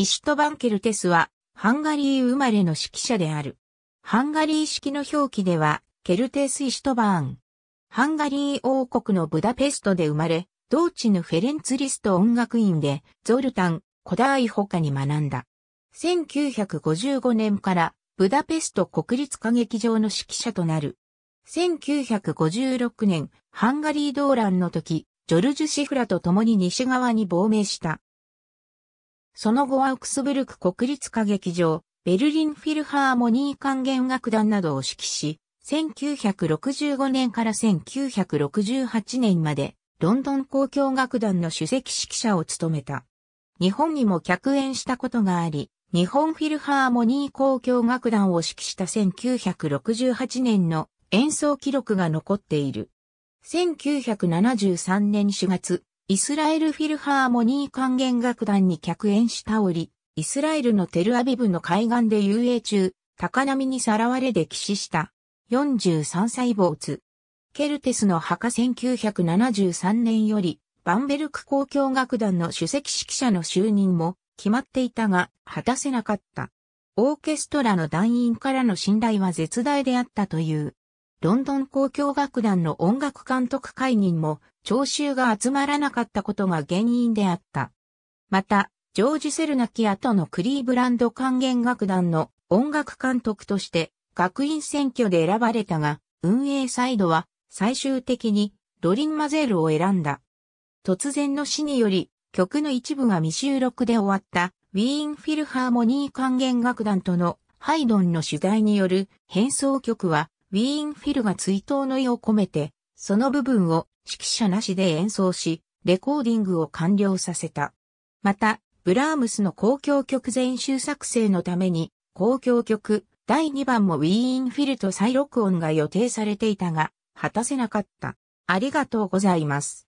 イシュトバンケルテスは、ハンガリー生まれの指揮者である。ハンガリー式の表記では、ケルテス・イシュトバーン。ハンガリー王国のブダペストで生まれ、同地のフェレンツリスト音楽院で、ゾルタン、古代他に学んだ。1955年から、ブダペスト国立歌劇場の指揮者となる。1956年、ハンガリー動乱の時、ジョルジュ・シフラと共に西側に亡命した。その後はウクスブルク国立歌劇場、ベルリンフィルハーモニー管弦楽団などを指揮し、1965年から1968年まで、ロンドン交響楽団の主席指揮者を務めた。日本にも客演したことがあり、日本フィルハーモニー交響楽団を指揮した1968年の演奏記録が残っている。1973年4月、イスラエルフィルハーモニー管弦楽団に客演した折、イスラエルのテルアビブの海岸で遊泳中、高波にさらわれ溺死した。43歳没。ケルテスの墓1973年より、バンベルク交響楽団の首席指揮者の就任も決まっていたが、果たせなかった。オーケストラの団員からの信頼は絶大であったという。ロンドン交響楽団の音楽監督解任も聴衆が集まらなかったことが原因であった。また、ジョージ・セルナキアとのクリーブランド管弦楽団の音楽監督として学院選挙で選ばれたが、運営サイドは最終的にドリン・マゼールを選んだ。突然の死により曲の一部が未収録で終わったウィーン・フィルハーモニー管弦楽団とのハイドンの取材による変奏曲はウィーン・フィルが追悼の意を込めてその部分を指揮者なしで演奏し、レコーディングを完了させた。また、ブラームスの公共曲全集作成のために、公共曲第2番もウィーンフィルト再録音が予定されていたが、果たせなかった。ありがとうございます。